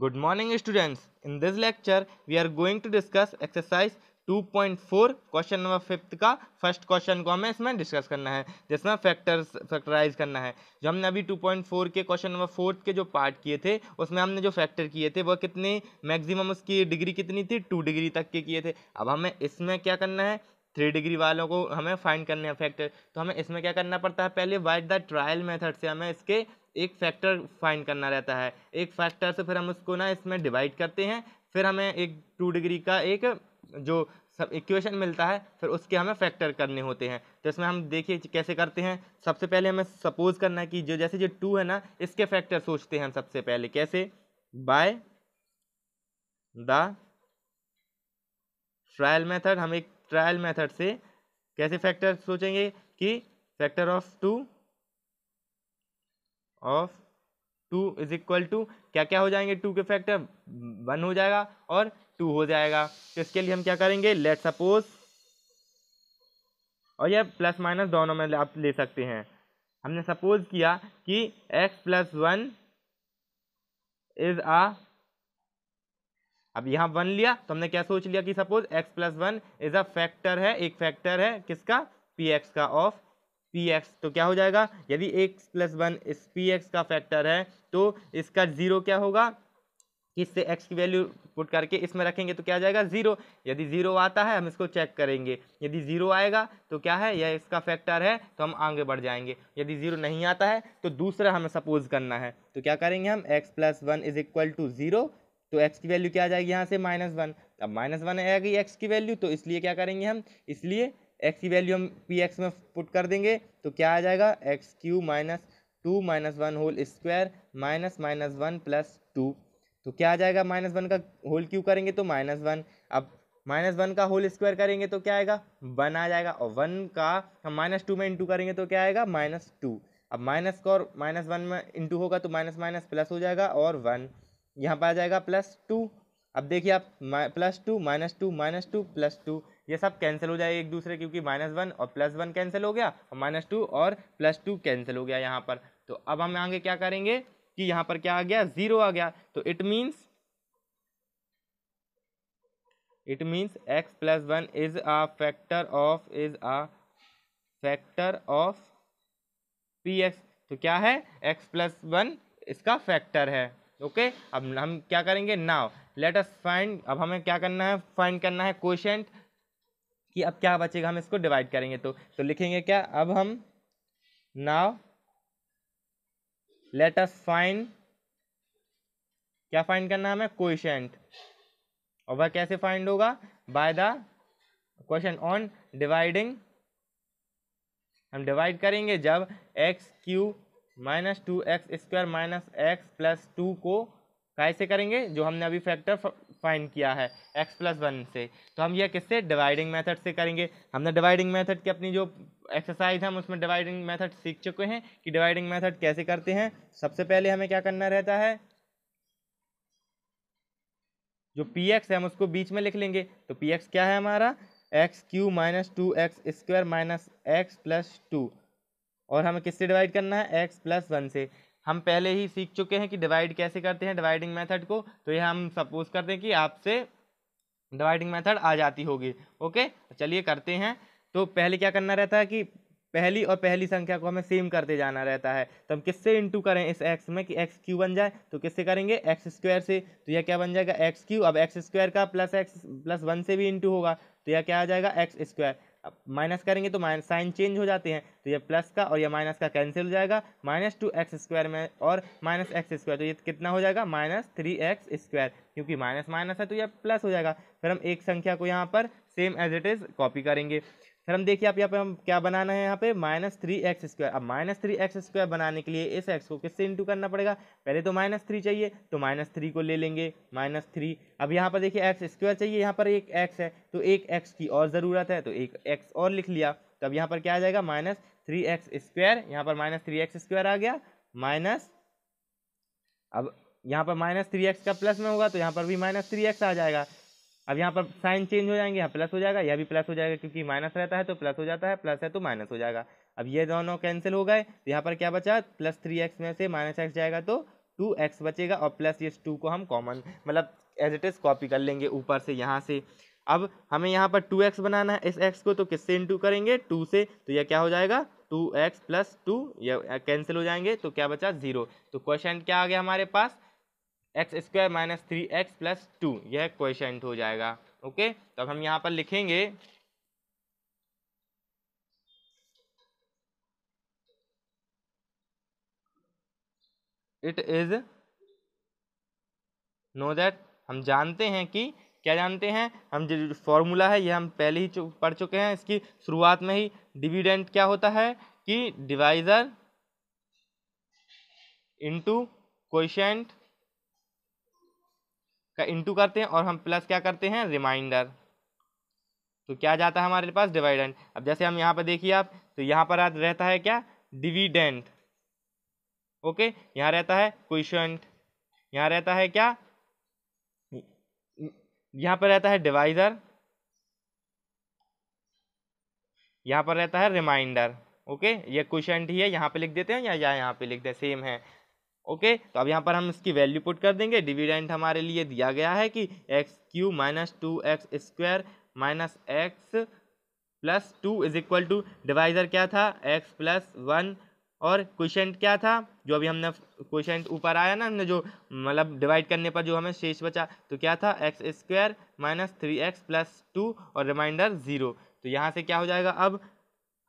Good morning students in this lecture we are going to discuss exercise 2.4 question number fifth का first question को हमें इसमें discuss करना है जिसमें फैक्टर्स फैक्टराइज करना है जो हमने अभी 2.4 के क्वेश्चन नंबर फोर्थ के जो पार्ट किए थे उसमें हमने जो फैक्टर किए थे वह कितने मैक्सिमम उसकी डिग्री कितनी थी टू डिग्री तक के किए थे अब हमें इसमें क्या करना है थ्री डिग्री वालों को हमें फाइंड करने हैं फैक्टर तो हमें इसमें क्या करना पड़ता है पहले वाइट द ट्रायल मेथड से हमें इसके एक फैक्टर फाइंड करना रहता है एक फैक्टर से फिर हम उसको ना इसमें डिवाइड करते हैं फिर हमें एक टू डिग्री का एक जो सब इक्वेशन मिलता है फिर उसके हमें फैक्टर करने होते हैं तो इसमें हम देखिए कैसे करते हैं सबसे पहले हमें सपोज़ करना है कि जो जैसे जो टू है ना इसके फैक्टर सोचते हैं हम सबसे पहले कैसे बाय द ट्रायल मेथड हम एक ट्रायल मेथड से कैसे फैक्टर सोचेंगे कि factor of two of two is equal to क्या क्या हो जाएंगे टू के फैक्टर वन हो जाएगा और टू हो जाएगा तो इसके लिए हम क्या करेंगे लेट सपोज और यह प्लस माइनस दोनों में आप ले सकते हैं हमने सपोज किया कि एक्स प्लस वन इज आ अब यहाँ वन लिया तो हमने क्या सोच लिया कि suppose x plus one is a factor है एक फैक्टर है किसका पी एक्स का ऑफ पी एक्स तो क्या हो जाएगा यदि एक्स प्लस वन इस पी एक्स का फैक्टर है तो इसका ज़ीरो क्या होगा इससे एक्स की वैल्यू पुट करके इसमें रखेंगे तो क्या जाएगा ज़ीरो यदि ज़ीरो आता है हम इसको चेक करेंगे यदि ज़ीरो आएगा तो क्या है यह इसका फैक्टर है तो हम आगे बढ़ जाएंगे यदि ज़ीरो नहीं आता है तो दूसरा हमें सपोज करना है तो क्या करेंगे हम x plus one is equal to zero तो एक्स की वैल्यू क्या आ जाएगी यहाँ से माइनस वन अब माइनस वन आएगी एक्स की वैल्यू तो इसलिए क्या करेंगे हम इसलिए एक्स की वैल्यू हम पी एक्स में पुट कर देंगे तो क्या आ जाएगा x cube minus two minus one whole square minus minus one plus two तो क्या आ जाएगा माइनस वन का होल क्यू करेंगे तो माइनस वन अब माइनस वन का होल स्क्वायर करेंगे तो क्या आएगा वन आ जाएगा और वन का हम माइनस टू में इंटू करेंगे तो क्या आएगा माइनस टू अब माइनस का और माइनस वन में इंटू होगा तो माइनस माइनस प्लस हो जाएगा और वन यहाँ पर आ जाएगा प्लस टू अब देखिए आप plus two minus two minus two plus two ये सब कैंसिल हो जाए एक दूसरे क्योंकि माइनस वन और प्लस वन कैंसिल हो गया और माइनस टू और प्लस टू कैंसिल हो गया यहाँ पर तो अब हम आगे क्या करेंगे कि यहाँ पर क्या आ गया जीरो आ गया तो it means it means x plus one is a factor of is a factor of p x तो क्या है एक्स प्लस वन इसका फैक्टर है ओके okay? अब हम क्या करेंगे नाव लेट अस फाइंड अब हमें क्या करना है फाइंड करना है क्वेश्चन कि अब क्या बचेगा हम इसको डिवाइड करेंगे तो तो लिखेंगे क्या अब हम नाव लेट अस फाइंड क्या फाइंड करना हमें क्वेशेंट और वह कैसे फाइंड होगा by the question on dividing हम डिवाइड करेंगे जब x cube minus two x square minus x plus two को कैसे करेंगे जो हमने अभी फैक्टर फाइंड किया है x प्लस वन से तो हम यह किससे डिवाइडिंग मेथड से करेंगे हमने डिवाइडिंग मेथड की अपनी जो एक्सरसाइज हम उसमें डिवाइडिंग मेथड सीख चुके हैं कि डिवाइडिंग मेथड कैसे करते हैं सबसे पहले हमें क्या करना रहता है जो पी एक्स है हम उसको बीच में लिख लेंगे तो पी एक्स क्या है हमारा x cube minus two x square minus x plus two और हमें किससे डिवाइड करना है एक्स प्लस वन से हम पहले ही सीख चुके हैं कि डिवाइड कैसे करते हैं डिवाइडिंग मेथड को तो यह हम सपोज करते हैं कि आपसे डिवाइडिंग मेथड आ जाती होगी ओके चलिए करते हैं तो पहले क्या करना रहता है कि पहली और पहली संख्या को हमें सेम करते जाना रहता है तो हम किससे इंटू करें इस एक्स में कि एक्स क्यू बन जाए तो किससे करेंगे एक्स स्क्वायर से तो यह क्या बन जाएगा एक्स क्यू अब एक्स स्क्वायर का प्लस एक्स प्लस वन से भी इंटू होगा तो यह क्या आ जाएगा एक्स स्क्वायर अब माइनस करेंगे तो माइनस साइन चेंज हो जाते हैं तो ये प्लस का और ये माइनस का कैंसिल हो जाएगा माइनस टू एक्स स्क्वायर में और माइनस एक्स स्क्वायर तो ये कितना हो जाएगा माइनस थ्री एक्स स्क्वायर क्योंकि माइनस माइनस है तो ये प्लस हो जाएगा फिर हम एक संख्या को यहाँ पर same as it is copy करेंगे फिर हम देखिए आप यहाँ पे हम क्या बनाना है यहाँ पे माइनस थ्री एक्स स्क्वायर अब माइनस थ्री एक्स स्क्वायर बनाने के लिए इस एक्स को किससे इंटू करना पड़ेगा पहले तो माइनस थ्री चाहिए तो माइनस थ्री को ले लेंगे माइनस थ्री अब यहाँ पर देखिए एक्स स्क्वायर चाहिए यहाँ पर एक एक्स है तो एक एक्स की और ज़रूरत है तो एक एक्स और लिख लिया तो अब यहाँ पर क्या आ जाएगा माइनस थ्री एक्स स्क्वायर यहाँ पर माइनस थ्री एक्स स्क्वायर आ गया माइनस अब यहाँ पर माइनस थ्री एक्स का प्लस में होगा तो यहाँ पर भी माइनस थ्री एक्स आ जाएगा अब यहाँ पर साइन चेंज हो जाएंगे यहाँ प्लस हो जाएगा यह भी प्लस हो जाएगा क्योंकि माइनस रहता है तो प्लस हो जाता है प्लस है तो माइनस हो जाएगा अब ये दोनों कैंसिल हो गए तो यहाँ पर क्या बचा प्लस थ्री एक्स में से माइनस एक्स जाएगा तो टू एक्स बचेगा और प्लस ये टू को हम कॉमन मतलब एज इट इज़ कॉपी कर लेंगे ऊपर से यहाँ से अब हमें यहाँ पर टू एक्स बनाना है इस एक्स को तो किससे इंटू करेंगे टू से तो यह क्या हो जाएगा टू एक्स प्लस टू यह कैंसिल हो जाएंगे तो क्या बचा ज़ीरो तो क्वेश्चन क्या आ गया हमारे पास x square minus three x plus two यह क्वेश्चन हो जाएगा ओके तब तो हम यहाँ पर लिखेंगे इट इज नो दैट हम जानते हैं कि क्या जानते हैं हम जो फॉर्मूला है यह हम पहले ही चु, पढ़ चुके हैं इसकी शुरुआत में ही डिविडेंट क्या होता है कि डिवाइजर इंटू क्वेश्चन का इंटू करते हैं और हम प्लस क्या करते हैं रिमाइंडर तो क्या जाता है हमारे पास डिवाइडेंट अब जैसे हम यहाँ पर देखिए आप तो यहाँ पर रहता है क्या डिविडेंट ओके यहाँ रहता है क्वेश्चन यहाँ रहता है क्या यहाँ पर रहता है डिवाइजर यहाँ पर रहता है रिमाइंडर ओके ये क्वेश्चन ही है यहाँ पे लिख देते हैं या, यहाँ पे लिख दे सेम है ओके तो अब यहाँ पर हम इसकी वैल्यू पुट कर देंगे डिविडेंट हमारे लिए दिया गया है कि x cube minus two x square minus x plus two is equal to divisor क्या था एक्स प्लस वन और क्वेश्चन क्या था जो अभी हमने क्वेश्चन ऊपर आया ना हमने जो मतलब डिवाइड करने पर जो हमें शेष बचा तो क्या था x square minus three x plus two और रिमाइंडर ज़ीरो तो यहाँ से क्या हो जाएगा अब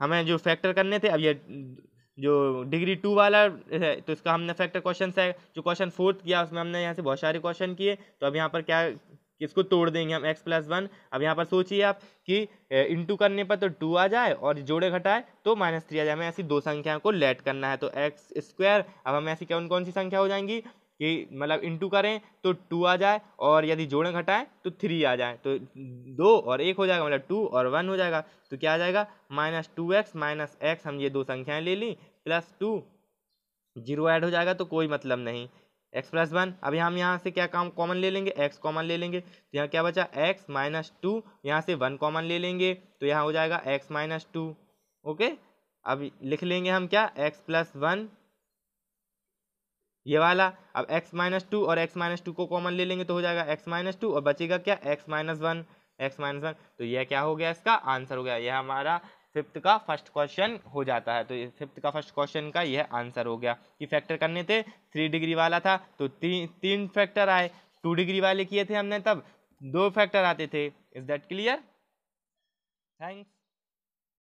हमें जो फैक्टर करने थे अब ये जो डिग्री टू वाला है तो इसका हमने फैक्टर क्वेश्चन है जो क्वेश्चन फोर्थ किया उसमें हमने यहाँ से बहुत सारे क्वेश्चन किए तो अब यहाँ पर क्या इसको तोड़ देंगे हम x प्लस वन अब यहाँ पर सोचिए आप कि इंटू करने पर तो टू आ जाए और जोड़े घटाए तो माइनस थ्री आ जाए हमें ऐसी दो संख्याओं को लेट करना है तो एक्स स्क्वायर अब हमें ऐसी कौन कौन सी संख्या हो जाएंगी कि मतलब इंटू करें तो टू आ जाए और यदि जोड़ें घटाएं तो थ्री आ जाए तो दो और एक हो जाएगा मतलब टू और वन हो जाएगा तो क्या आ जाएगा minus two x minus x हम ये दो संख्याएं ले ली प्लस टू जीरो ऐड हो जाएगा तो कोई मतलब नहीं एक्स प्लस वन अभी हम यहाँ से क्या काम कॉमन ले लेंगे एक्स कॉमन ले लेंगे तो यहाँ क्या बचा एक्स माइनस टू यहाँ से वन कॉमन ले लेंगे तो यहाँ हो जाएगा एक्स माइनस टू ओके अब लिख लेंगे हम क्या एक्स प्लस वन ये वाला अब x माइनस टू और x माइनस टू को कॉमन ले लेंगे तो हो जाएगा x माइनस टू और बचेगा क्या x minus one x minus one तो यह क्या हो गया इसका आंसर हो गया यह हमारा फिफ्थ का फर्स्ट क्वेश्चन हो जाता है तो फिफ्थ का फर्स्ट क्वेश्चन का यह आंसर हो गया कि फैक्टर करने थे थ्री डिग्री वाला था तो ती, तीन फैक्टर आए टू डिग्री वाले किए थे हमने तब दो फैक्टर आते थे इज दैट क्लियर थैंक्स